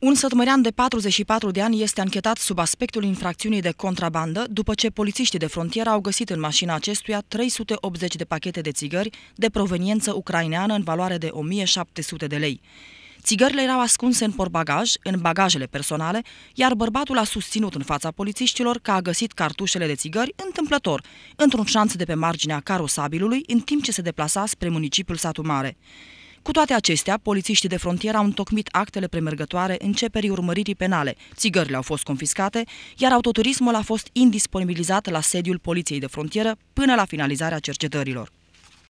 Un sătmărean de 44 de ani este anchetat sub aspectul infracțiunii de contrabandă după ce polițiștii de frontieră au găsit în mașina acestuia 380 de pachete de țigări de proveniență ucraineană în valoare de 1700 de lei. Țigările erau ascunse în portbagaj, în bagajele personale, iar bărbatul a susținut în fața polițiștilor că a găsit cartușele de țigări întâmplător, într-un șanț de pe marginea carosabilului, în timp ce se deplasa spre municipiul Satu Mare. Cu toate acestea, polițiștii de frontieră au întocmit actele premergătoare începerii urmăririi penale, țigările au fost confiscate, iar autoturismul a fost indisponibilizat la sediul Poliției de Frontieră până la finalizarea cercetărilor.